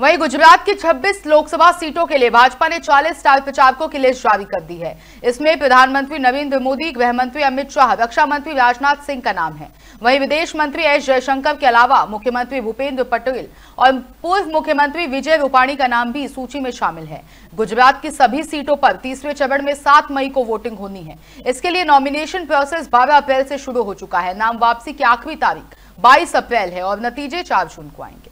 वहीं गुजरात की 26 लोकसभा सीटों के लिए भाजपा ने 40 स्टार प्रचारकों की लिस्ट जारी कर दी है इसमें प्रधानमंत्री नरेंद्र मोदी गृह मंत्री अमित शाह रक्षा मंत्री राजनाथ सिंह का नाम है वहीं विदेश मंत्री एस जयशंकर के अलावा मुख्यमंत्री भूपेंद्र पटेल और पूर्व मुख्यमंत्री विजय रूपाणी का नाम भी सूची में शामिल है गुजरात की सभी सीटों पर तीसरे चरण में सात मई को वोटिंग होनी है इसके लिए नॉमिनेशन प्रोसेस बारह अप्रैल से शुरू हो चुका है नाम वापसी की आखिरी तारीख बाईस अप्रैल है और नतीजे चार जून को आएंगे